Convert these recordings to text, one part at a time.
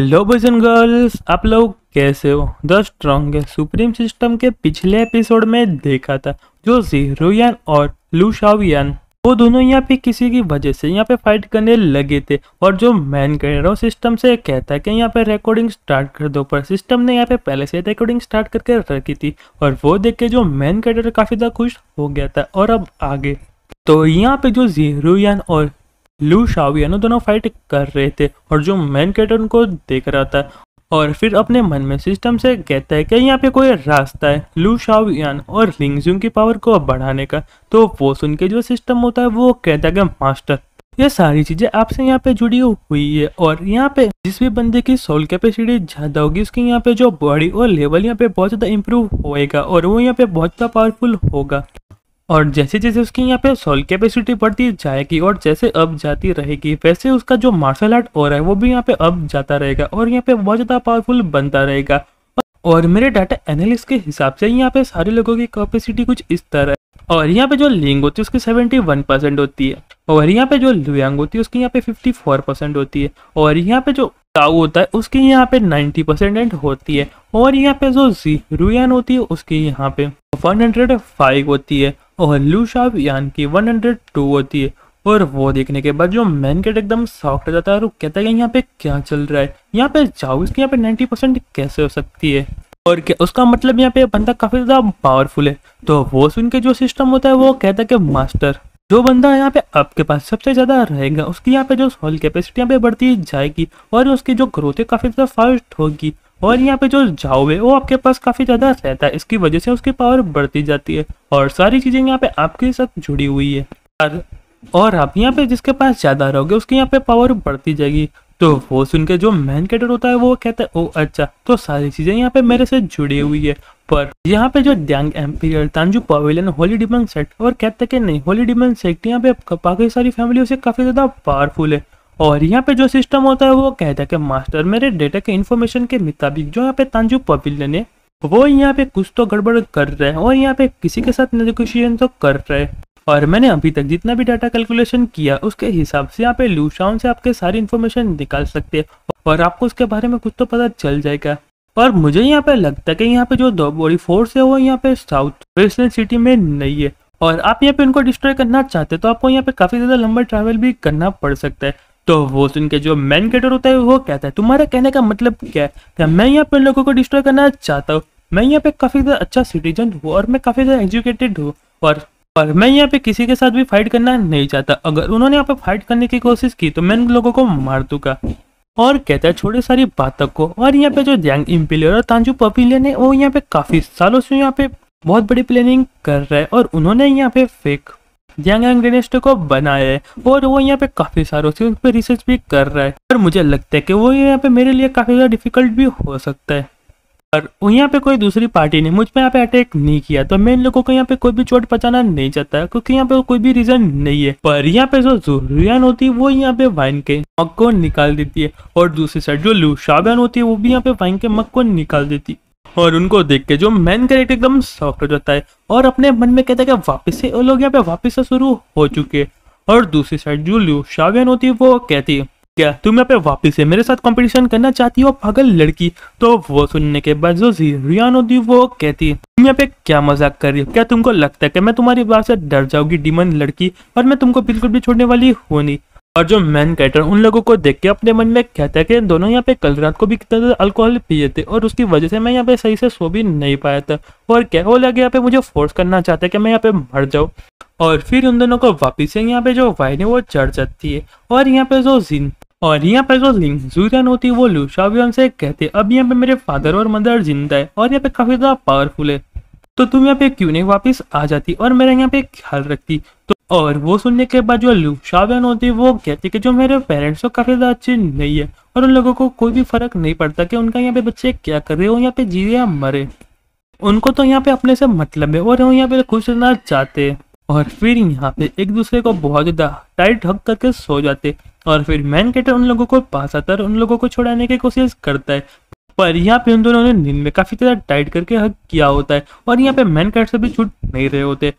hello boys and girls आप लोग कैसे हो द स्ट्रॉन्ग सुप्रीम सिस्टम के पिछले एपिसोड में देखा था जो जीरोन और लुशावियन वो दोनों यहाँ पे किसी की वजह से यहाँ पे फाइट करने लगे थे और जो मैन कैरो सिस्टम से कहता है कि यहाँ पे रिकॉर्डिंग स्टार्ट कर दो पर सिस्टम ने यहाँ पे पहले से रिकॉर्डिंग स्टार्ट करके रखी थी और वो देख के जो मैन कैटर काफी ज्यादा खुश हो गया था और अब आगे तो यहाँ पे जो जीरोन और लू शावियानो दोनों फाइट कर रहे थे और जो मैन कैटर उनको देख रहा था और फिर अपने मन में सिस्टम से कहता है कि यहाँ पे कोई रास्ता है लू शावियान और लिंगजू की पावर को बढ़ाने का तो वो सुन के जो सिस्टम होता है वो कहता है कि मास्टर ये सारी चीजें आपसे यहाँ पे जुड़ी हुई है और यहाँ पे जिस भी बंदे की सोल कैपेसिटी ज्यादा होगी उसकी यहाँ पे जो बॉडी और लेवल यहाँ पे बहुत ज्यादा इम्प्रूव होएगा और वो यहाँ पे बहुत ज्यादा पावरफुल होगा और जैसे जैसे उसकी यहाँ पे सोल कैपेसिटी बढ़ती जाएगी और जैसे अब जाती रहेगी वैसे उसका जो मार्शल आर्ट और है वो भी यहाँ पे अब जाता रहेगा और यहाँ पे बहुत ज़्यादा पावरफुल बनता रहेगा और मेरे डाटा एनालिस के हिसाब से यहाँ पे सारे लोगों की कैपेसिटी कुछ इस तरह है और यहाँ पे जो लिंग होती है उसकी सेवेंटी वन परसेंट होती है और यहाँ पे जो लुयांग होती है उसकी यहाँ पे फिफ्टी फोर परसेंट होती है और यहाँ पे जो ताऊ होता है उसकी यहाँ पे नाइन्टी परसेंट होती है और यहाँ पे जो जी होती है उसकी यहाँ पे वन होती है और लू शार्प यान की 102 होती है और वो देखने के बाद जो मैन कैट एकदम सॉफ्ट हो जाता है और कहता है यहाँ पे क्या चल रहा है यहाँ पे जाओ इसके यहाँ पे 90 परसेंट कैसे हो सकती है और क्या उसका मतलब यहाँ पे बंदा काफी ज्यादा पावरफुल है तो वो सुन के जो सिस्टम होता है वो कहता है कि मास्टर जो बंदा यहाँ पे आपके पास सबसे ज़्यादा रहेगा उसकी यहाँ पे जो सॉल कैपेसिटी यहाँ पे बढ़ती जाएगी और उसकी जो ग्रोथ है काफ़ी ज़्यादा फास्ट होगी और यहाँ पे जो झाओ है वो आपके पास काफ़ी ज़्यादा रहता है इसकी वजह से उसकी पावर बढ़ती जाती है और सारी चीज़ें यहाँ पे आपके साथ जुड़ी हुई है और आप यहाँ पे जिसके पास ज़्यादा रहोगे उसकी यहाँ पे पावर बढ़ती जाएगी तो वो सुन के जो मैन कैटर होता है वो कहता है ओ अच्छा तो सारी चीज़ें यहाँ पे मेरे से जुड़ी हुई है पर यहाँ पे जो डैंग एम्पीरियर तांजू पवेलियन होली डिमन सेट और कहते हैं कि नहीं होली डिमन सेट यहाँ पे काफी सारी फैमिली उसे काफ़ी ज़्यादा पावरफुल है और यहाँ पे जो सिस्टम होता है वो कहता है कि मास्टर मेरे डेटा के इन्फॉर्मेशन के मुताबिक जो यहाँ पे तंजू पविलियन है वो यहाँ पे कुछ तो गड़बड़ कर रहे हैं और यहाँ पे किसी के साथ नेगोशिएशन तो कर रहे हैं और मैंने अभी तक जितना भी डाटा कैलकुलेशन किया उसके हिसाब से यहाँ पे लूशाउन से आपके सारी इन्फॉर्मेशन निकाल सकते हैं और आपको उसके बारे में कुछ तो पता चल जाएगा और मुझे यहाँ पे लगता है कि यहाँ पे जो दो बॉडी फोर्स है वो यहाँ पे साउथ वेस्टर्न सिटी में नहीं है और आप यहाँ पे उनको डिस्ट्रॉय करना चाहते हैं तो आपको यहाँ पे काफी ज्यादा लंबा ट्रैवल भी करना पड़ सकता है तो वो सुन तो के जो मैन कैटर होता है वो कहता है तुम्हारा कहने का मतलब क्या है क्या मैं यहाँ पे लोगों को डिस्ट्रॉय करना चाहता हूँ मैं यहाँ पे काफ़ी ज़्यादा अच्छा सिटीजन हूँ और मैं काफ़ी ज़्यादा एजुकेटेड हूँ और पर मैं यहाँ पे किसी के साथ भी फाइट करना नहीं चाहता अगर उन्होंने यहाँ पे फाइट करने की कोशिश की तो मैं उन लोगों को मार दूंगा और कहता है छोटे सारी बातों को और यहाँ पे जो जैंग इम्पिलियर और तांजू पपीलियन है वो यहाँ पे काफ़ी सालों से यहाँ पे बहुत बड़ी प्लानिंग कर रहे हैं और उन्होंने यहाँ पे फेक जियांग डेनेस्ट तो को बनाया है और वो यहाँ पे काफ़ी सारों से उस पर रिसर्च भी कर रहा है पर मुझे लगता है कि वो यहाँ पे मेरे लिए काफ़ी ज़्यादा डिफिकल्ट भी हो सकता है पर यहाँ पे कोई दूसरी पार्टी ने मुझ पर यहाँ पे अटैक नहीं किया तो मैं इन लोगों को यहाँ पे कोई भी चोट पहचाना नहीं चाहता क्योंकि यहाँ पे कोई भी रीजन नहीं है पर यहाँ पे जो जुरियान होती है वो यहाँ पे वाइन के मग को निकाल देती है और दूसरी साइड जो लू होती है वो भी यहाँ पे वाइन के मक को निकाल देती है और उनको देख के जो मैन कैरेक्टर एकदम सॉफ्ट हो जाता है और अपने मन में कहता है कि वापस से वो लोग यहाँ पे वापस से शुरू हो चुके और दूसरी साइड जो शावियन होती है वो कहती है क्या तुम यहाँ पे वापस से मेरे साथ कंपटीशन करना चाहती हो पागल लड़की तो वो सुनने के बाद जो रियान होती वो कहती तुम यहाँ पे क्या मजाक कर रही हो क्या तुमको लगता है कि मैं तुम्हारी बात से डर जाऊंगी डिमन लड़की और मैं तुमको बिल्कुल भी छोड़ने वाली हूँ नहीं और जो मैन कैटर उन लोगों को देख के अपने मन में कहता है कि दोनों यहाँ पे कल रात को भी कितना ज़्यादा अल्कोहल पिए थे और उसकी वजह से मैं यहाँ पे सही से सो भी नहीं पाया था और क्या वो लगे यहाँ पे मुझे फोर्स करना चाहता है कि मैं यहाँ पे मर जाऊँ और फिर उन दोनों को वापिस से यहाँ पे जो वाइन है वो चढ़ जाती है और यहाँ पे जो जिन और यहाँ पे जो लिंग जूरियन होती है वो भी से कहते अब यहाँ पे मेरे फादर और मदर जिंदा है और यहाँ पे काफी ज्यादा पावरफुल है तो तुम यहाँ पे क्यों नहीं वापिस आ जाती और मेरा यहाँ पे ख्याल रखती तो और वो सुनने के बाद जो लुशावेन होती है वो कहती है कि जो मेरे पेरेंट्स को काफ़ी ज़्यादा अच्छे नहीं है और उन लोगों को कोई भी फर्क नहीं पड़ता कि उनका यहाँ पे बच्चे क्या कर रहे हो यहाँ पे जीए या मरे उनको तो यहाँ पे अपने से मतलब है और वो यहाँ पे खुश रहना चाहते और फिर यहाँ पे एक दूसरे को बहुत ज़्यादा टाइट हक करके सो जाते और फिर मैन कैटर उन लोगों को पास आता है उन लोगों को छुड़ाने की कोशिश करता है पर यहाँ पे उन दोनों ने नींद में काफ़ी ज़्यादा टाइट करके हक किया होता है और यहाँ पे मैन कैट से भी छूट नहीं रहे होते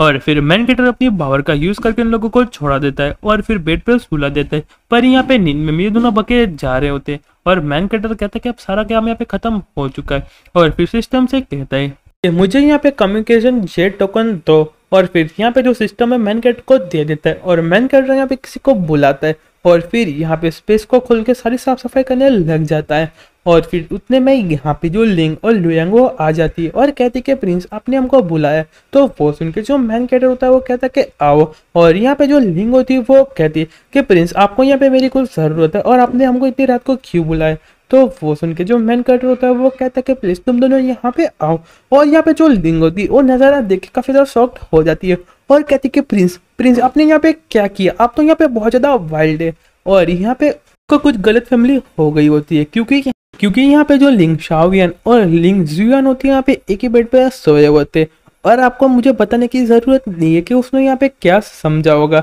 और फिर मैन गेटर अपनी पावर का यूज करके इन लोगों को छोड़ा देता है और फिर बेड पर सुला देता है पर यहाँ पे नींद में ये दोनों बके जा रहे होते हैं और मैन गेटर कहता है कि अब सारा काम यहाँ पे खत्म हो चुका है और फिर सिस्टम से कहता है कि मुझे यहाँ पे कम्युनिकेशन जेड टोकन दो और फिर यहाँ पे जो सिस्टम है मैन गेट को दे देता है और मैन गेटर यहाँ पे किसी को बुलाता है और फिर यहाँ पे स्पेस को खोल के सारी साफ सफाई करने लग जाता है और फिर उतने में यहाँ पे जो लिंग और लुयांग वो आ जाती है और कहती है कि प्रिंस आपने हमको बुलाया तो वो सुन के जो मैन कैटर होता है वो कहता है कि आओ और यहाँ पे जो लिंग होती है वो कहती है कि प्रिंस आपको यहाँ पे मेरी कुछ ज़रूरत है और आपने हमको इतनी रात को क्यों बुलाया तो वो सुन के जो मैन कटर होता है वो कहता है कि प्लीज तुम दोनों यहाँ पे आओ और यहाँ पे जो लिंग होती है वो नज़ारा देख के काफ़ी ज़्यादा शॉक्ट हो जाती है और कहती है कि प्रिंस प्रिंस आपने यहाँ पे क्या किया आप तो यहाँ पे बहुत ज़्यादा वाइल्ड है और यहाँ पे को कुछ गलत फैमिली हो गई होती है क्योंकि क्योंकि यहाँ पे जो लिंग शावियन और लिंग जुआन होती है यहाँ पे एक ही बेड पे सोए होते हैं और आपको मुझे बताने की ज़रूरत नहीं है कि उसने यहाँ पे क्या समझा होगा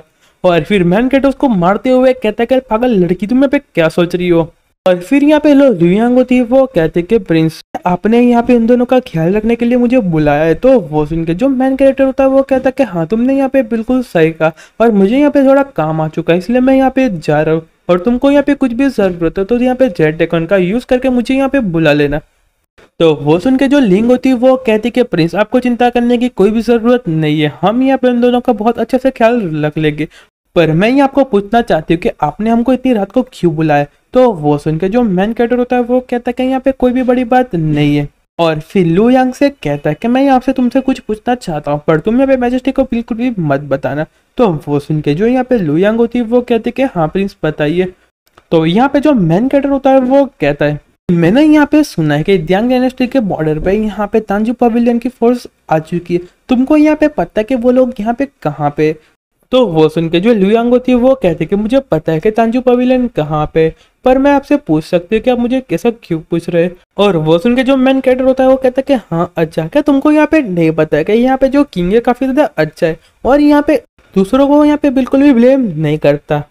और फिर मैन कैट उसको मारते हुए कहता है कि पागल लड़की तुम यहाँ पे क्या सोच रही हो और फिर यहाँ पे लो लुयांगो थी वो कहते कि प्रिंस आपने यहाँ पे इन दोनों का ख्याल रखने के लिए मुझे बुलाया है तो वो सुन के जो मेन कैरेक्टर होता है वो कहता है कि हाँ तुमने यहाँ पे बिल्कुल सही कहा और मुझे यहाँ पे थोड़ा काम आ चुका है इसलिए मैं यहाँ पे जा रहा हूँ और तुमको यहाँ पे कुछ भी जरूरत हो तो यहाँ पे जेड अकाउंट का यूज करके मुझे यहाँ पे बुला लेना तो वो सुन के जो लिंग होती है वो कहती कि प्रिंस आपको चिंता करने की कोई भी ज़रूरत नहीं है हम यहाँ पे इन दोनों का बहुत अच्छे से ख्याल रख लेंगे पर मैं ही आपको पूछना चाहती हूँ कि आपने हमको इतनी रात को क्यों बुलाया तो वो सुनकर जो मैन कैटर होता है वो कहता है कि यहाँ पे कोई भी बड़ी बात नहीं है और फिर लू यांग से कहता है कि मैं यहाँ से तुमसे कुछ पूछना चाहता हूँ पर तुम यहाँ पे मैजेस्टी को बिल्कुल भी मत बताना तो वो सुन के जो यहाँ पे लू यांग होती है वो कहते हैं कि हाँ प्रिंस बताइए तो यहाँ पे जो मैन कैटर होता है वो कहता है मैंने यहाँ पे सुना है कि दियांग डायनेस्टी के बॉर्डर पे यहाँ पे तांजू पवेलियन की फोर्स आ चुकी है तुमको यहाँ पे पता है कि वो लोग यहाँ पे कहाँ पे तो वो सुन के जो लुयांगो थी वो कहते कि मुझे पता है कि तांजू पवेलियन कहाँ पे पर मैं आपसे पूछ सकती हूँ कि आप मुझे कैसा क्यों पूछ रहे और वो सुन के जो मैन कैटर होता है वो कहता है कि हाँ अच्छा क्या तुमको यहाँ पे नहीं पता है कि यहाँ पे जो किंग है काफी ज्यादा अच्छा है और यहाँ पे दूसरों को यहाँ पे बिल्कुल भी ब्लेम नहीं करता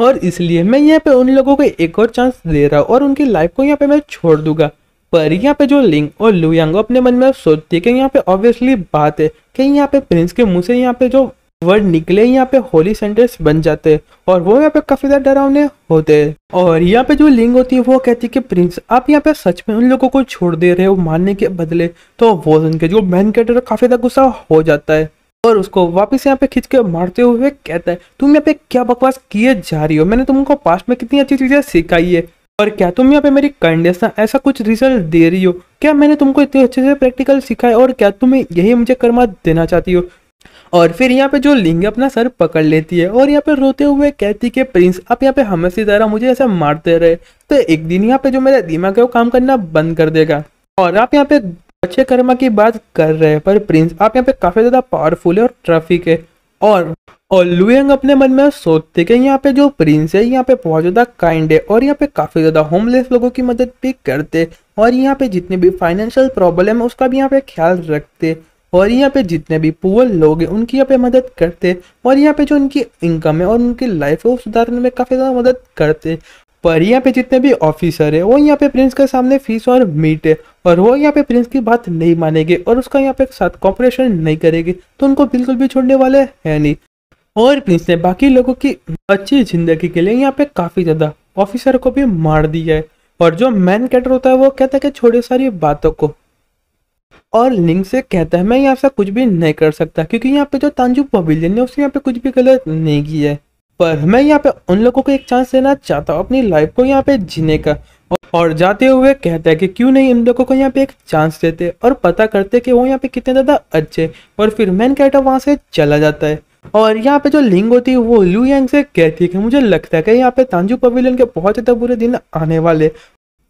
और इसलिए मैं यहाँ पे उन लोगों को एक और चांस दे रहा हूँ और उनकी लाइफ को यहाँ पे मैं छोड़ दूंगा पर यहाँ पे जो लिंग और लुयांगो अपने मन में सोचती है कि यहाँ पे ऑब्वियसली बात है कि यहाँ पे प्रिंस के मुंह से यहाँ पे जो वर्ड निकले यहाँ पे होली सेंटर्स बन जाते और वो यहाँ पे काफी ज्यादा डरावने होते और यहाँ पे जो लिंग होती है वो कहती है कि प्रिंस आप यहाँ पे सच में उन लोगों को छोड़ दे रहे हो मारने के बदले तो वो उनके जो मैन कैटर काफी ज्यादा गुस्सा हो जाता है और उसको वापस यहाँ पे खींच के मारते हुए कहता है तुम यहाँ पे क्या बकवास किए जा रही हो मैंने तुमको पास्ट में कितनी अच्छी चीजें सिखाई है और क्या तुम यहाँ पे मेरी कंडीशन ऐसा कुछ रिजल्ट दे रही हो क्या मैंने तुमको इतने अच्छे से प्रैक्टिकल सिखाया और क्या तुम यही मुझे कर्मा देना चाहती हो और फिर यहाँ पे जो लिंग अपना सर पकड़ लेती है और यहाँ पे रोते हुए कहती कि प्रिंस आप यहाँ पे हमेशा ज़रा मुझे ऐसा मारते रहे तो एक दिन यहाँ पे जो मेरा दिमाग है वो काम करना बंद कर देगा और आप यहाँ पे अच्छे कर्मा की बात कर रहे हैं पर प्रिंस आप यहाँ पे काफ़ी ज़्यादा पावरफुल है और ट्रैफिक है और और लुएंग अपने मन में सोचते कि यहाँ पे जो प्रिंस है यहाँ पे बहुत ज़्यादा काइंड है और यहाँ पे काफ़ी ज़्यादा होमलेस लोगों की मदद भी करते और यहाँ पे जितने भी फाइनेंशियल प्रॉब्लम है उसका भी यहाँ पे ख्याल रखते और यहाँ पे जितने भी पुअर लोग हैं उनकी यहाँ पे मदद करते और यहाँ पे जो उनकी इनकम है और उनकी लाइफ है वो सुधारने में काफ़ी ज़्यादा मदद करते पर यहाँ पे जितने भी ऑफिसर है वो यहाँ पे प्रिंस के सामने फीस और मीट है और वो यहाँ पे प्रिंस की बात नहीं मानेगी और उसका यहाँ पे साथ कॉपरेशन नहीं करेगी तो उनको बिल्कुल भी छोड़ने वाले हैं नहीं और प्रिंस ने बाकी लोगों की अच्छी जिंदगी के लिए यहाँ पे काफ़ी ज़्यादा ऑफिसर को भी मार दिया है और जो मैन कैटर होता है वो कहता है कि छोड़े सारी बातों को और लिंक से कहता है मैं यहाँ से कुछ भी नहीं कर सकता क्योंकि यहाँ पे जो तांजू पवेलियन है उसने यहाँ पे कुछ भी गलत नहीं किया है पर मैं यहाँ पे उन लोगों को एक चांस देना चाहता हूँ अपनी लाइफ को यहाँ पे जीने का और जाते हुए कहता है कि क्यों नहीं इन लोगों को यहाँ पे एक चांस देते और पता करते कि वो यहाँ पे कितने ज़्यादा अच्छे और फिर मैन कैरेक्टर वहाँ से चला जाता है और यहाँ पे जो लिंग होती है वो लू यांग से कहती है कि मुझे लगता है कि यहाँ पे तांजू पवेलियन के बहुत ज़्यादा बुरे दिन आने वाले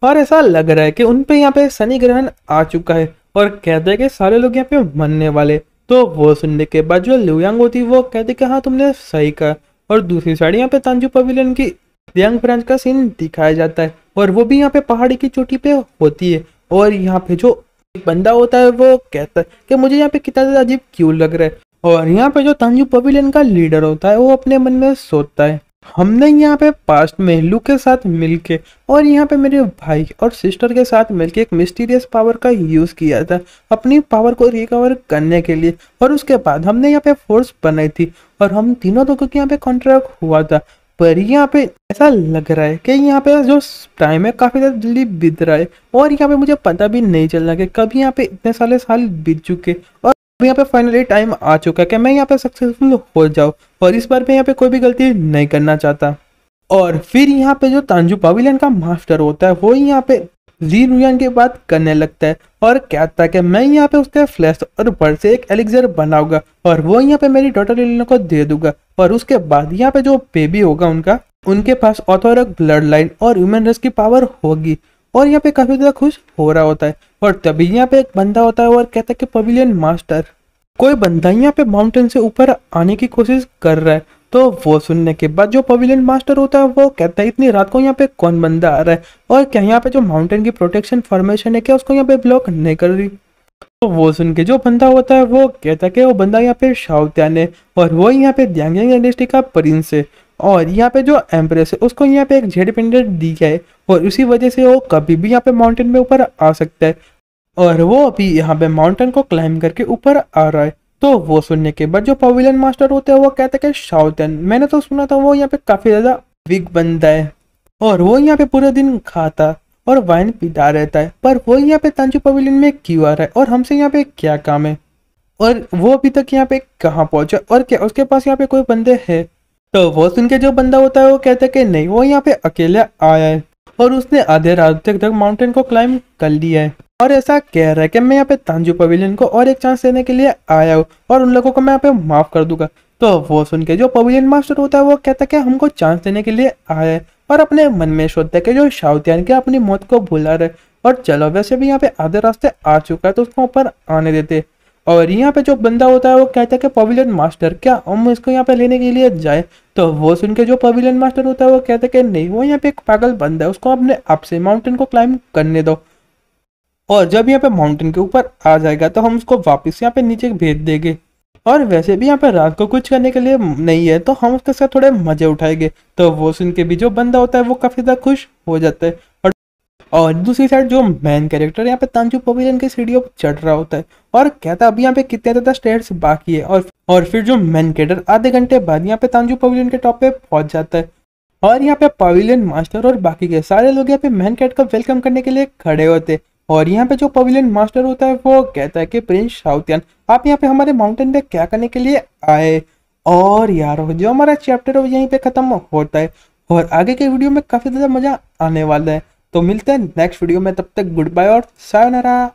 और ऐसा लग रहा है कि उन पे यहाँ पे शनि ग्रहण आ चुका है और कहते हैं कि सारे लोग यहाँ पे मरने वाले तो वो सुनने के बाद जो लुयांग होती वो कहते कि हाँ तुमने सही कहा और दूसरी साइड यहाँ पे तांजू पवेलियन की दियांग ब्रांच का सीन दिखाया जाता है और वो भी यहाँ पे पहाड़ी की चोटी पे होती है और यहाँ पे जो एक बंदा होता है वो कहता है कि मुझे यहाँ पे कितना ज़्यादा अजीब क्यों लग रहा है और यहाँ पे जो तंजू पवेलियन का लीडर होता है वो अपने मन में सोचता है हमने यहाँ पे पास्ट में लू के साथ मिलके और यहाँ पे मेरे भाई और सिस्टर के साथ मिलके एक मिस्टीरियस पावर का यूज़ किया था अपनी पावर को रिकवर करने के लिए और उसके बाद हमने यहाँ पे फोर्स बनाई थी और हम तीनों लोगों के यहाँ पे कॉन्ट्रैक्ट हुआ था पर यहाँ पे ऐसा लग रहा है कि यहाँ पे जो टाइम है काफ़ी ज़्यादा जल्दी बीत रहा है और यहाँ पे मुझे पता भी नहीं चल रहा कि कभी यहाँ पे इतने साले साल बीत चुके और यहाँ पे फाइनली टाइम आ चुका है कि मैं यहाँ पे सक्सेसफुल हो जाऊँ और इस बार मैं यहाँ पे कोई भी गलती नहीं करना चाहता और फिर यहाँ पे जो तांजू पवेलियन का मास्टर होता है वो यहाँ पे जी रुयान के बाद करने लगता है और कहता है कि मैं यहाँ पे उसके फ्लैश और बर्ड से एक एलिक्जर बनाऊंगा और वो यहाँ पे मेरी डॉटर लिलियन को दे दूंगा और उसके बाद यहाँ पे जो बेबी होगा उनका उनके पास ऑथोरक ब्लड लाइन और ह्यूमन रेस की पावर होगी और यहाँ पे काफ़ी ज़्यादा खुश हो रहा होता है और तभी यहाँ पे एक बंदा होता है और कहता है कि पवेलियन मास्टर कोई बंदा यहाँ पे माउंटेन से ऊपर आने की कोशिश कर रहा है तो वो सुनने के बाद जो पवेलियन मास्टर होता है वो कहता है इतनी रात को यहाँ पे कौन बंदा आ रहा है और क्या यहाँ पे जो माउंटेन की प्रोटेक्शन फॉर्मेशन है क्या उसको यहाँ पे ब्लॉक नहीं कर रही तो वो सुन के जो बंदा होता है वो कहता है कि वो बंदा यहाँ पे शावत्यान है और वो यहाँ पे द्यांग डिस्ट्रिक्ट का प्रिंस है और यहाँ पे जो एम्प्रेस है उसको यहाँ पे एक जेड पेंडेंट दी जाए और उसी वजह से वो कभी भी यहाँ पे माउंटेन में ऊपर आ सकता है और वो अभी यहाँ पे माउंटेन को क्लाइंब करके ऊपर आ रहा है तो वो सुनने के बाद जो पवेलियन मास्टर होते हैं वो कहते हैं कि मैंने तो सुना था वो यहाँ पे काफ़ी ज़्यादा वीक बनता है और वो यहाँ पे पूरा दिन खाता और वाइन पीता रहता है पर वो यहाँ पे तंजू पवेलियन में क्यों आ रहा है और हमसे यहाँ पे क्या काम है और वो अभी तक यहाँ पे कहाँ पहुंचा और क्या उसके पास यहाँ पे कोई बंदे है तो वो सुन के जो बंदा होता है वो कहता है कि नहीं वो यहाँ पे अकेले आया है और उसने आधे रात तक माउंटेन को क्लाइंब कर लिया है और ऐसा कह रहा है कि मैं यहाँ पे तांजू पवेलियन को और एक चांस देने के लिए आया हूँ और उन लोगों को मैं यहाँ पे माफ कर दूंगा तो वो सुन के जो पवेलियन मास्टर होता है वो कहता है कि हमको चांस देने के लिए आया है और अपने मन में सोचता है कि जो शावतियान के अपनी मौत को भुला रहे और चलो वैसे भी यहाँ पे आधे रास्ते आ चुका है तो उसको ऊपर आने देते और यहाँ पे जो बंदा होता है वो कहता है कि पवेलियन मास्टर क्या हम इसको यहाँ पे लेने के लिए जाए तो वो सुन के जो पवेलियन मास्टर होता है वो कहता है कि नहीं वो यहाँ पे एक पागल बंदा है उसको अपने आप से माउंटेन को क्लाइंब करने दो और जब यहाँ पे माउंटेन के ऊपर आ जाएगा तो हम उसको वापस यहाँ पे नीचे भेज देंगे और वैसे भी यहाँ पे रात को कुछ करने के लिए नहीं है तो हम उसके साथ थोड़े मजे उठाएंगे तो वो सुन के भी जो बंदा होता है वो काफ़ी ज़्यादा खुश हो जाता है और दूसरी साइड जो मैन कैरेक्टर यहाँ पे तांजू पवेलियन के सीढ़ियों पर चढ़ रहा होता है और कहता है अभी यहाँ पे कितने ज़्यादा स्टेट्स बाकी है और और फिर जो मैन कैडर आधे घंटे बाद यहाँ पे तांजू पवेलियन के टॉप पे पहुंच जाता है और यहाँ पे पवेलियन मास्टर और बाकी के सारे लोग यहाँ पे मैन कैट का वेलकम करने के लिए खड़े होते हैं और यहाँ पे जो पवेलियन मास्टर होता है वो कहता है कि प्रिंस साउथियन आप यहाँ पे हमारे माउंटेन पे क्या करने के लिए आए और यार जो हमारा चैप्टर है यहीं पे खत्म होता है और आगे के वीडियो में काफी ज्यादा मजा आने वाला है तो मिलते हैं नेक्स्ट वीडियो में तब तक गुड बाय और सायोनारा